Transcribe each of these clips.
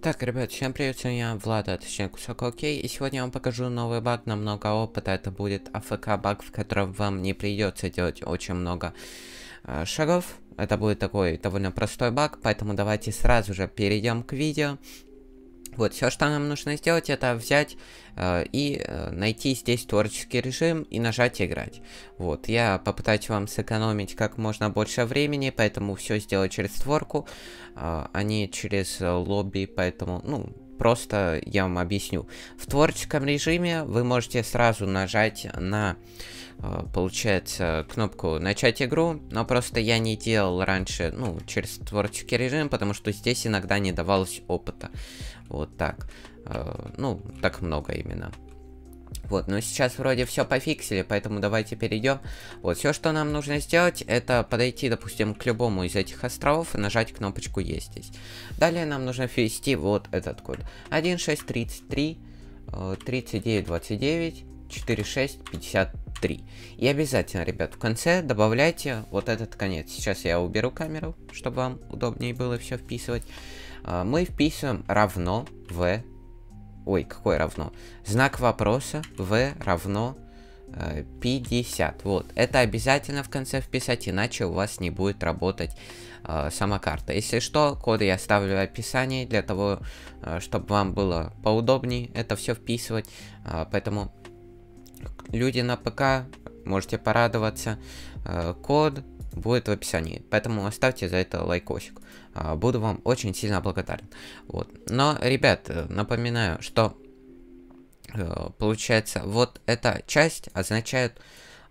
Так, ребят, всем привет, сегодня я Влада, точнее Кусок Окей, и сегодня я вам покажу новый баг на много опыта, это будет АФК баг, в котором вам не придется делать очень много э, шагов, это будет такой довольно простой баг, поэтому давайте сразу же перейдем к видео вот, все, что нам нужно сделать, это взять э, и э, найти здесь творческий режим и нажать играть. Вот, я попытаюсь вам сэкономить как можно больше времени, поэтому все сделаю через творку, э, а не через э, лобби, поэтому, ну, просто я вам объясню. В творческом режиме вы можете сразу нажать на, э, получается, кнопку «Начать игру», но просто я не делал раньше, ну, через творческий режим, потому что здесь иногда не давалось опыта. Вот так. Э, ну, так много именно. Вот, но сейчас вроде все пофиксили, поэтому давайте перейдем. Вот, все, что нам нужно сделать, это подойти, допустим, к любому из этих островов и нажать кнопочку «Есть здесь». Далее нам нужно ввести вот этот код. 1633 3929 4653. И обязательно, ребят, в конце добавляйте вот этот конец. Сейчас я уберу камеру, чтобы вам удобнее было все вписывать. А, мы вписываем равно в, ой, какое равно, знак вопроса в равно 50. Э, вот, это обязательно в конце вписать, иначе у вас не будет работать э, сама карта. Если что, коды я оставлю в описании для того, э, чтобы вам было поудобнее это все вписывать. Э, поэтому люди на ПК, можете порадоваться. Э, код будет в описании. Поэтому оставьте за это лайкосик. А, буду вам очень сильно благодарен. Вот. Но, ребят, э, напоминаю, что э, получается, вот эта часть означает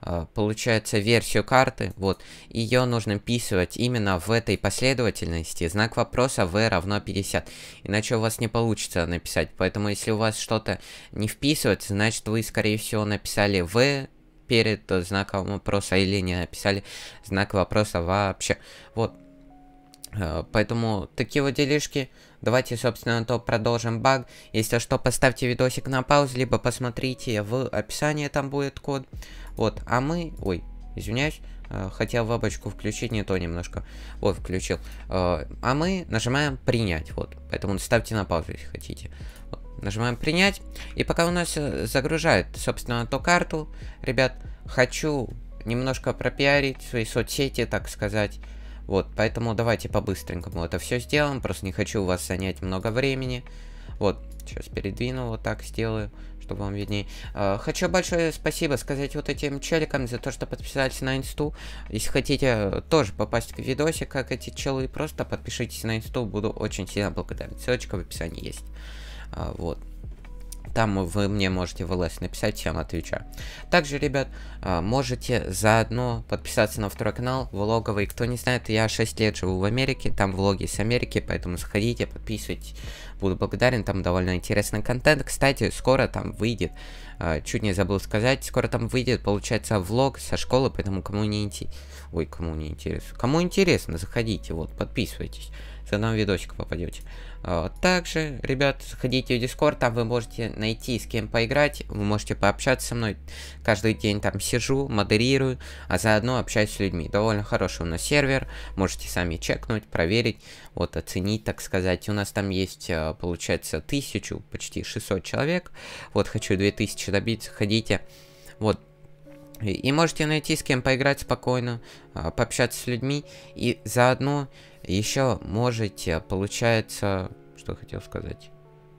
э, получается версию карты, вот, ее нужно писывать именно в этой последовательности, знак вопроса v равно 50, иначе у вас не получится написать, поэтому если у вас что-то не вписывается, значит вы скорее всего написали v перед э, знаком вопроса или не написали знак вопроса вообще. Вот. Э, поэтому такие вот делишки. Давайте, собственно, то продолжим баг. Если что, поставьте видосик на паузу, либо посмотрите в описании, там будет код. Вот, а мы... Ой, извиняюсь, э, хотел бабочку включить, не то немножко. Вот, включил. А мы нажимаем «Принять», вот. Поэтому ставьте на паузу, если хотите. Вот. Нажимаем принять. И пока у нас э, загружает, собственно, ту карту, ребят, хочу немножко пропиарить свои соцсети, так сказать. Вот, поэтому давайте по-быстренькому это все сделаем. Просто не хочу у вас занять много времени. Вот, сейчас передвину, вот так сделаю, чтобы вам виднее. Э, хочу большое спасибо сказать вот этим челикам за то, что подписались на инсту. Если хотите э, тоже попасть к видосе, как эти челы, просто подпишитесь на инсту, буду очень сильно благодарен. Ссылочка в описании есть. А, вот. Там вы мне можете в ЛС написать, всем отвечаю. Также, ребят, а, можете заодно подписаться на второй канал, влоговый. Кто не знает, я 6 лет живу в Америке, там влоги с Америки, поэтому заходите, подписывайтесь. Буду благодарен, там довольно интересный контент. Кстати, скоро там выйдет, а, чуть не забыл сказать, скоро там выйдет, получается, влог со школы, поэтому кому не интересно... Ой, кому не интересно. Кому интересно, заходите, вот, подписывайтесь в данном видосике попадете. А, также, ребят, заходите в Discord, там вы можете найти с кем поиграть, вы можете пообщаться со мной. Каждый день там сижу, модерирую, а заодно общаюсь с людьми. Довольно хороший у нас сервер, можете сами чекнуть, проверить, вот оценить, так сказать. У нас там есть, а, получается, тысячу, почти 600 человек. Вот хочу 2000 добить, заходите. Вот, и можете найти с кем поиграть спокойно, а, пообщаться с людьми и заодно еще можете, получается, что хотел сказать.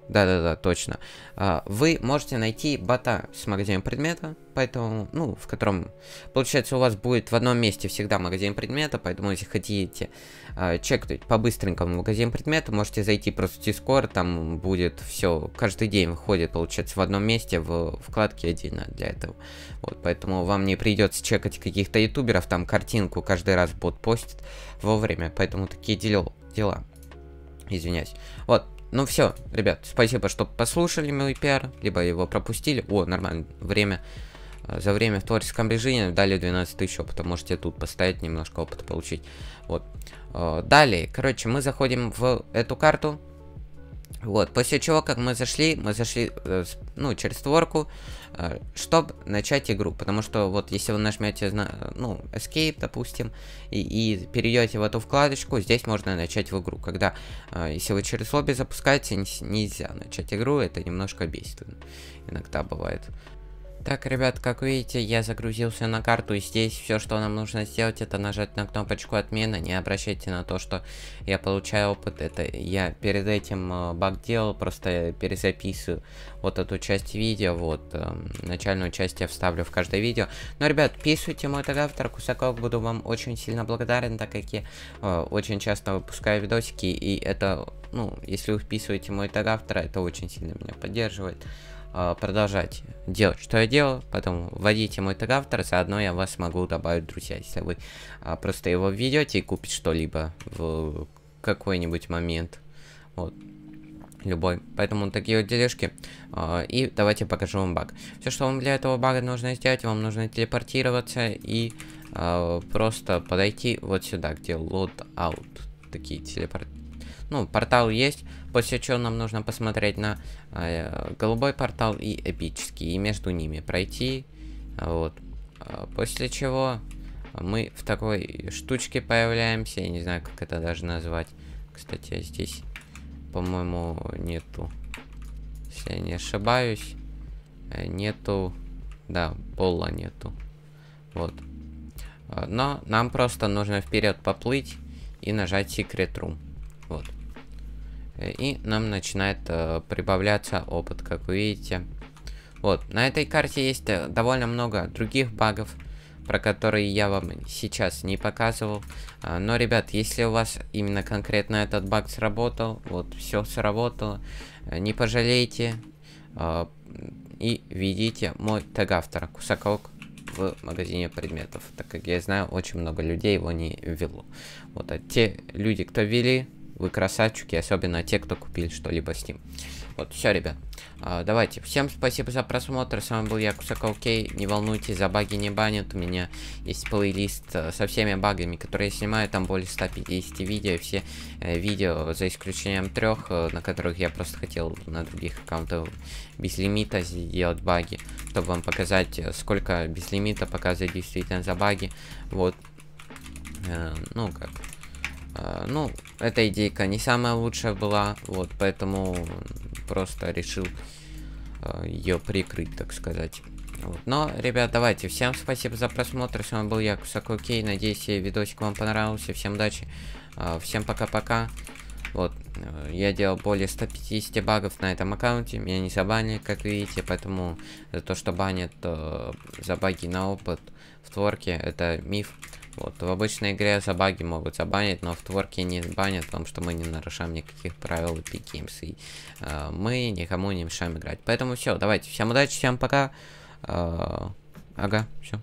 Да-да-да, точно. А, вы можете найти бота с магазином предмета, поэтому, ну, в котором, получается, у вас будет в одном месте всегда магазин предмета, поэтому если хотите а, чекнуть по-быстренькому магазин предмета, можете зайти просто в Discord, там будет все, каждый день выходит, получается, в одном месте, в вкладке отдельно для этого. Вот, поэтому вам не придется чекать каких-то ютуберов, там картинку каждый раз бот постит вовремя, поэтому такие дел дела. Извиняюсь. Вот, ну все, ребят, спасибо, что послушали мой пиар, либо его пропустили. О, нормально, время. Э, за время в творческом режиме дали 12 тысяч опыта, можете тут поставить, немножко опыта получить. Вот. Э, далее, короче, мы заходим в эту карту, вот, после чего, как мы зашли, мы зашли, э, ну, через створку, э, чтобы начать игру. Потому что, вот, если вы нажмете, э, ну, Escape, допустим, и, и перейдете в эту вкладочку, здесь можно начать в игру. Когда, если вы через лобби запускаете, нельзя начать игру, это немножко бедственно. Иногда бывает. Так, ребят, как видите, я загрузился на карту, и здесь все, что нам нужно сделать, это нажать на кнопочку отмена. Не обращайте на то, что я получаю опыт. Это я перед этим э, баг делал, просто перезаписываю вот эту часть видео, вот э, начальную часть я вставлю в каждое видео. Но, ребят, писайте мой тогда автор Кусаков, буду вам очень сильно благодарен, так как я э, очень часто выпускаю видосики, и это, ну, если вы вписываете мой тогда автора, это очень сильно меня поддерживает. Э, продолжать делать, что я делал, потом вводите мой трафтер, заодно я вас могу добавить, друзья, если вы э, просто его введете и купите что-либо в какой-нибудь момент. Вот. Любой. Поэтому такие вот дележки. Э, а, и давайте покажу вам баг. Все, что вам для этого бага нужно сделать, вам нужно телепортироваться и э, просто подойти вот сюда, где load out. Такие телепорт ну, портал есть, после чего нам нужно посмотреть на э, голубой портал и эпический, и между ними пройти. Вот. А после чего мы в такой штучке появляемся, я не знаю, как это даже назвать. Кстати, здесь, по-моему, нету, если я не ошибаюсь, э, нету, да, пола нету. Вот. А, но нам просто нужно вперед поплыть и нажать Secret Room. И нам начинает э, прибавляться опыт, как вы видите. Вот, на этой карте есть э, довольно много других багов, про которые я вам сейчас не показывал. А, но, ребят, если у вас именно конкретно этот баг сработал, вот, все сработало, э, не пожалейте а, и введите мой тег автора Кусакок в магазине предметов, так как я знаю, очень много людей его не ввело. Вот, а те люди, кто ввели, вы красавчики, особенно те, кто купили что-либо с ним. Вот, все, ребят. А, давайте. Всем спасибо за просмотр. С вами был я, Кусака Окей. Не волнуйтесь, за баги не банят. У меня есть плейлист э, со всеми багами, которые я снимаю. Там более 150 видео. Все э, видео, за исключением трех, э, на которых я просто хотел на других аккаунтах без лимита сделать баги, чтобы вам показать, э, сколько без лимита показывает действительно за баги. Вот. Э, ну, как Э, ну, эта идейка не самая лучшая была, вот, поэтому просто решил э, ее прикрыть, так сказать. Вот. Но, ребят, давайте. Всем спасибо за просмотр. С вами был я, Кусак Окей. Надеюсь, видосик вам понравился. Всем удачи. Э, всем пока-пока. Вот. Я делал более 150 багов на этом аккаунте. Меня не забанили, как видите. Поэтому за то, что банят за баги на опыт в творке, это миф. Вот, в обычной игре за баги могут забанить, но в творке не банят, потому что мы не нарушаем никаких правил Epic Games, и э, мы никому не мешаем играть. Поэтому все, давайте, всем удачи, всем пока. Э, ага, все.